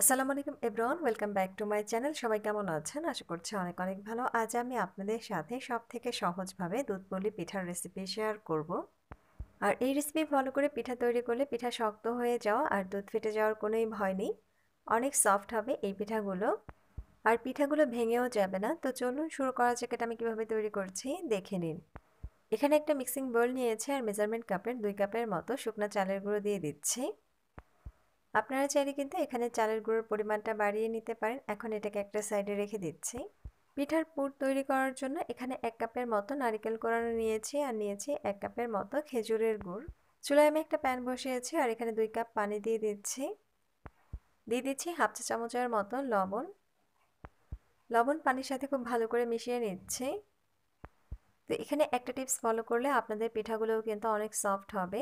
আসসালামু আলাইকুম everyone welcome back to my channel সবাই কেমন আছেন আশা করছি অনেক অনেক ভালো আজ আমি আপনাদের সাথে সব থেকে সহজভাবে দুধ পলি পিঠার রেসিপি শেয়ার করব আর এই রেসিপি ফলো করে পিঠা তৈরি করলে পিঠা শক্ত হয়ে যাওয়া আর দুধ ফেটে যাওয়ার কোনোই ভয় নেই অনেক সফট হবে এই পিঠাগুলো আর পিঠাগুলো ভেঙেও যাবে না তো চলুন শুরু করা যাক এটা আমি কীভাবে তৈরি করছি দেখে নিন এখানে একটা মিক্সিং বোল নিয়েছে আর মেজারমেন্ট কাপের দুই কাপের মতো শুকনো চালের গুঁড়ো দিয়ে দিচ্ছি আপনারা চাইলে কিন্তু এখানে চালের গুঁড়োর পরিমাণটা বাড়িয়ে নিতে পারেন এখন এটাকে একটা সাইডে রেখে দিচ্ছি পিঠার পুর তৈরি করার জন্য এখানে এক কাপের মতো নারিকেল কোরানো নিয়েছি আর নিয়েছি এক কাপের মতো খেজুরের গুড় চুলায় আমি একটা প্যান বসিয়েছি আর এখানে দুই কাপ পানি দিয়ে দিচ্ছি দিয়ে দিচ্ছি হাফ চা চামচের মতো লবণ লবণ পানির সাথে খুব ভালো করে মিশিয়ে নিচ্ছে তো এখানে একটা টিপস ফলো করলে আপনাদের পিঠাগুলোও কিন্তু অনেক সফট হবে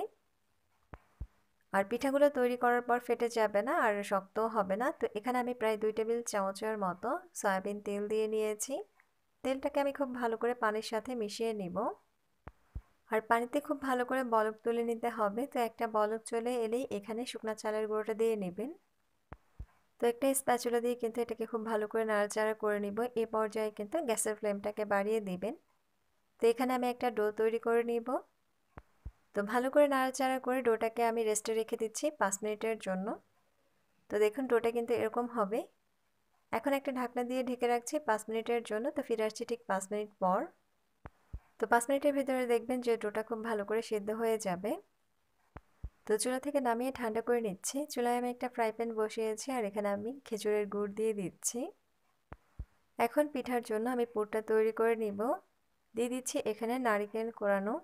আর পিঠাগুলো তৈরি করার পর ফেটে যাবে না আর শক্তও হবে না তো এখানে আমি প্রায় দুই টেবিল চামচের মতো সয়াবিন তেল দিয়ে নিয়েছি তেলটাকে আমি খুব ভালো করে পানির সাথে মিশিয়ে নিব আর পানিতে খুব ভালো করে বলক তুলে নিতে হবে তো একটা বলক চলে এলেই এখানে শুকনো চালের গুঁড়োটা দিয়ে নেবেন তো একটা স্প্যাচুলা দিয়ে কিন্তু এটাকে খুব ভালো করে নাড়াচাড়া করে নিব এ পর্যায়ে কিন্তু গ্যাসের ফ্লেমটাকে বাড়িয়ে দেবেন তো এখানে আমি একটা ডো তৈরি করে নিব তো ভালো করে নাড়াচাড়া করে ডোটাকে আমি রেস্টে রেখে দিচ্ছি পাঁচ মিনিটের জন্য তো দেখুন ডোটা কিন্তু এরকম হবে এখন একটা ঢাকনা দিয়ে ঢেকে রাখছি পাঁচ মিনিটের জন্য তো ফিরে আসছি ঠিক পাঁচ মিনিট পর তো পাঁচ মিনিটের ভিতরে দেখবেন যে ডোটা খুব ভালো করে সিদ্ধ হয়ে যাবে তো চুলা থেকে নামিয়ে ঠান্ডা করে নিচ্ছি চুলায় আমি একটা ফ্রাই প্যান বসিয়েছি আর এখানে আমি খেজুরের গুড় দিয়ে দিচ্ছি এখন পিঠার জন্য আমি পুরটা তৈরি করে নিব দিয়ে দিচ্ছি এখানে নারিকেল কোরানো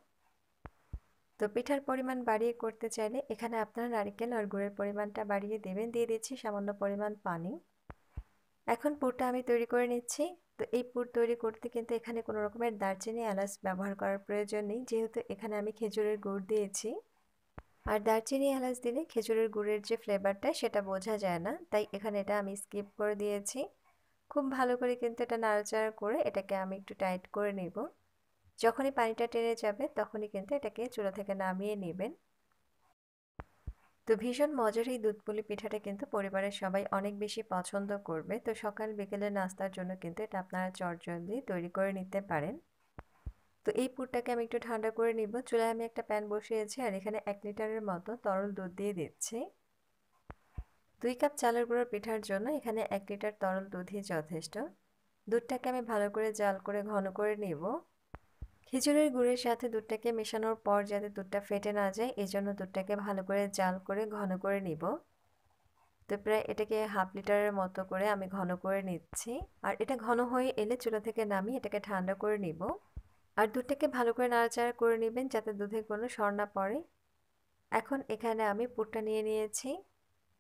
তো পিঠার পরিমাণ বাড়িয়ে করতে চাইলে এখানে আপনার নারিকেল আর গুড়ের পরিমাণটা বাড়িয়ে দেবেন দিয়ে দিচ্ছি সামান্য পরিমাণ পানি এখন পুরটা আমি তৈরি করে নিচ্ছি তো এই পুর তৈরি করতে কিন্তু এখানে কোনো রকমের দারচিনি এলাচ ব্যবহার করার প্রয়োজন নেই যেহেতু এখানে আমি খেজুরের গুড় দিয়েছি আর দারচিনি এলাচ দিলে খেজুরের গুড়ের যে ফ্লেভারটা সেটা বোঝা যায় না তাই এখানে এটা আমি স্কিপ করে দিয়েছি খুব ভালো করে কিন্তু এটা নাড়াচাড়া করে এটাকে আমি একটু টাইট করে নেবো যখনই পানিটা টেনে যাবে তখনই কিন্তু এটাকে চুলা থেকে নামিয়ে নেবেন তো ভীষণ মজার এই দুধপুলি পিঠাটা কিন্তু পরিবারের সবাই অনেক বেশি পছন্দ করবে তো সকাল বিকেলে নাস্তার জন্য কিন্তু এটা আপনারা চটজলদি তৈরি করে নিতে পারেন তো এই পুরটাকে আমি একটু ঠান্ডা করে নিব চুলায় আমি একটা প্যান বসিয়েছি আর এখানে এক লিটারের মতো তরল দুধ দিয়ে দিচ্ছি দুই কাপ চালের গুঁড়োর পিঠার জন্য এখানে এক লিটার তরল দুধই যথেষ্ট দুধটাকে আমি ভালো করে জাল করে ঘন করে নেব খিচুড়ির গুড়ের সাথে দুধটাকে মেশানোর পর যাতে দুধটা ফেটে না যায় এই জন্য দুধটাকে ভালো করে জাল করে ঘন করে নিব তো প্রায় এটাকে হাফ লিটারের মতো করে আমি ঘন করে নিচ্ছি আর এটা ঘন হয়ে এলে চুলা থেকে নামিয়ে এটাকে ঠান্ডা করে নিব আর দুধটাকে ভালো করে নাড়াচাড়া করে নেবেন যাতে দুধে কোনো সর না পড়ে এখন এখানে আমি পুরটা নিয়ে নিয়েছি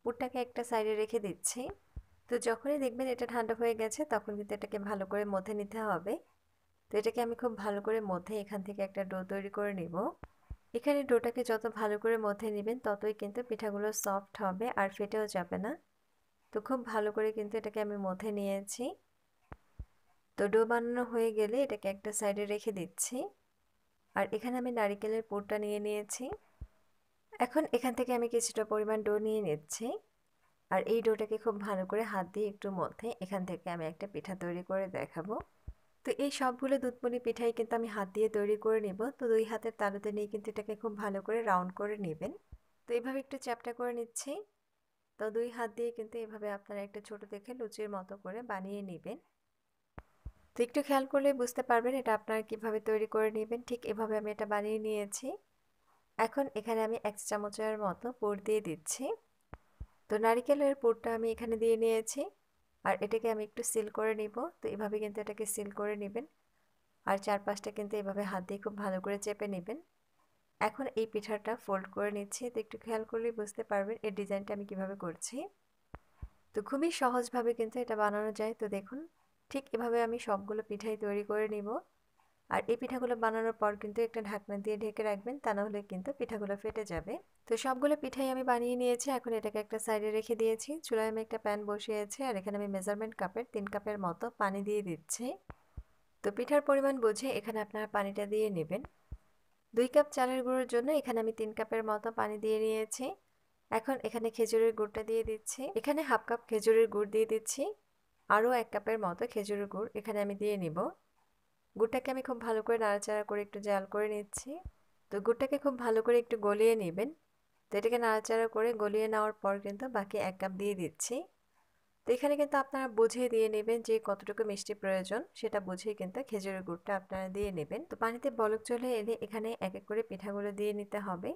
পুরটাকে একটা সাইডে রেখে দিচ্ছি তো যখনই দেখবেন এটা ঠান্ডা হয়ে গেছে তখন কিন্তু এটাকে ভালো করে মধ্যে নিতে হবে তো এটাকে আমি খুব ভালো করে মধ্যে এখান থেকে একটা ডো তৈরি করে নেব এখানে ডোটাকে যত ভালো করে মধ্যে নেবেন ততই কিন্তু পিঠাগুলো সফট হবে আর ফেটেও যাবে না তো খুব ভালো করে কিন্তু এটাকে আমি মধ্যে নিয়েছি তো ডো বানানো হয়ে গেলে এটাকে একটা সাইডে রেখে দিচ্ছি আর এখানে আমি নারিকেলের পোড়টা নিয়ে নিয়েছি এখন এখান থেকে আমি কিছুটা পরিমাণ ডো নিয়ে নিচ্ছি আর এই ডোটাকে খুব ভালো করে হাত দিয়ে একটু মধ্যে এখান থেকে আমি একটা পিঠা তৈরি করে দেখাবো তো এই সবগুলো দুধমনি পিঠাই কিন্তু আমি হাত দিয়ে তৈরি করে নেব তো দুই হাতের তালুতে নিয়ে কিন্তু এটাকে খুব ভালো করে রাউন্ড করে নেবেন তো এভাবে একটু চ্যাপটা করে নিচ্ছি তো দুই হাত দিয়ে কিন্তু এভাবে আপনারা একটা ছোট দেখে লুচির মতো করে বানিয়ে নেবেন তো একটু খেয়াল করলে বুঝতে পারবেন এটা আপনারা কিভাবে তৈরি করে নেবেন ঠিক এভাবে আমি এটা বানিয়ে নিয়েছি এখন এখানে আমি এক চামচের মতো পোড় দিয়ে দিচ্ছি তো নারিকেলের পোড়টা আমি এখানে দিয়ে নিয়েছি আর এটাকে আমি একটু সিল করে নিব তো এভাবে কিন্তু এটাকে সিল করে নেবেন আর চারপাশটা কিন্তু এভাবে হাত দিয়ে খুব ভালো করে চেপে নেবেন এখন এই পিঠাটা ফোল্ড করে নিচ্ছি তো একটু খেয়াল করলেই বুঝতে পারবেন এর ডিজাইনটা আমি কিভাবে করছি তো খুবই সহজভাবে কিন্তু এটা বানানো যায় তো দেখুন ঠিক এভাবে আমি সবগুলো পিঠাই তৈরি করে নিব আর এই পিঠাগুলো বানানোর পর কিন্তু একটা ঢাকনা দিয়ে ঢেকে রাখবেন তা না হলে কিন্তু পিঠাগুলো ফেটে যাবে তো সবগুলো পিঠাই আমি বানিয়ে নিয়েছি এখন এটাকে একটা সাইডে রেখে দিয়েছি চুলায় আমি একটা প্যান বসিয়েছি আর এখানে আমি মেজারমেন্ট কাপের তিন কাপের মতো পানি দিয়ে দিচ্ছি তো পিঠার পরিমাণ বুঝে এখানে আপনারা পানিটা দিয়ে নেবেন দুই কাপ চালের গুঁড়োর জন্য এখানে আমি তিন কাপের মতো পানি দিয়ে নিয়েছি এখন এখানে খেজুরের গুড়টা দিয়ে দিচ্ছি এখানে হাফ কাপ খেজুরের গুড় দিয়ে দিচ্ছি আরও এক কাপের মতো খেজুরের গুড় এখানে আমি দিয়ে নিব গুড়টাকে আমি খুব ভালো করে নাড়াচাড়া করে একটু জাল করে নিচ্ছি তো গুড়টাকে খুব ভালো করে একটু গলিয়ে নেবেন তো এটাকে নাড়াচাড়া করে গলিয়ে নেওয়ার পর কিন্তু বাকি এক কাপ দিয়ে দিচ্ছি তো এখানে কিন্তু আপনারা বুঝিয়ে দিয়ে নেবেন যে কতটুকু মিষ্টি প্রয়োজন সেটা বুঝিয়ে কিন্তু খেজুরের গুড়টা আপনারা দিয়ে নেবেন তো পানিতে বলক চলে এলে এখানে এক এক করে পিঠাগুলো দিয়ে নিতে হবে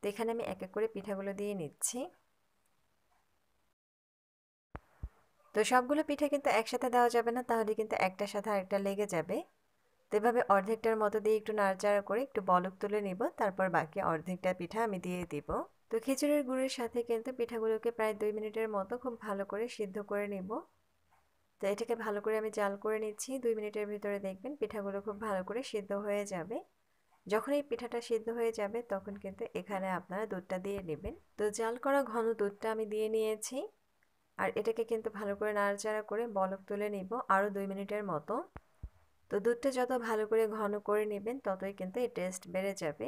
তো এখানে আমি এক এক করে পিঠাগুলো দিয়ে নিচ্ছি তো সবগুলো পিঠা কিন্তু একসাথে দেওয়া যাবে না তাহলে কিন্তু একটার সাথে আরেকটা লেগে যাবে তো এভাবে অর্ধেকটার মতো দিয়ে একটু নাড়াচাড়া করে একটু বলক তুলে নেব তারপর বাকি অর্ধেকটা পিঠা আমি দিয়ে দিব তো খিচুড়ির গুড়ের সাথে কিন্তু পিঠাগুলোকে প্রায় দুই মিনিটের মতো খুব ভালো করে সিদ্ধ করে নেব তো এটাকে ভালো করে আমি জাল করে নিচ্ছি দুই মিনিটের ভিতরে দেখবেন পিঠাগুলো খুব ভালো করে সিদ্ধ হয়ে যাবে যখন এই পিঠাটা সিদ্ধ হয়ে যাবে তখন কিন্তু এখানে আপনারা দুধটা দিয়ে নেবেন তো জাল করা ঘন দুধটা আমি দিয়ে নিয়েছি আর এটাকে কিন্তু ভালো করে নাড়াচাড়া করে বলক তুলে নিব আরও দুই মিনিটের মতো তো দুধটা যত ভালো করে ঘন করে নেবেন ততই কিন্তু এই টেস্ট বেড়ে যাবে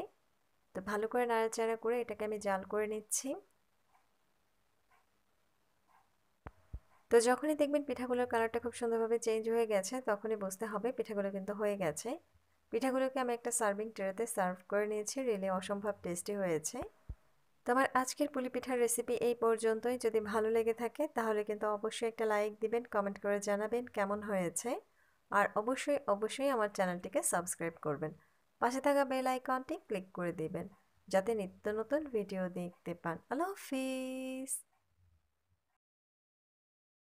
তো ভালো করে নাড়াচাড়া করে এটাকে আমি জাল করে নিচ্ছি তো যখনই দেখবেন পিঠাগুলোর কালারটা খুব সুন্দরভাবে চেঞ্জ হয়ে গেছে তখনই বুঝতে হবে পিঠাগুলো কিন্তু হয়ে গেছে পিঠাগুলোকে আমি একটা সার্ভিং ট্রেতে সার্ভ করে নিয়েছি রিলে অসম্ভব টেস্টি হয়েছে তো আমার আজকের পুলি পিঠার রেসিপি এই পর্যন্তই যদি ভালো লেগে থাকে তাহলে কিন্তু অবশ্যই একটা লাইক দিবেন কমেন্ট করে জানাবেন কেমন হয়েছে আর অবশ্যই অবশ্যই আমার চ্যানেলটিকে সাবস্ক্রাইব করবেন পাশে থাকা বেল আইকনটি ক্লিক করে দেবেন যাতে নিত্য নতুন ভিডিও দেখতে পান আল্লাহ হাফিজ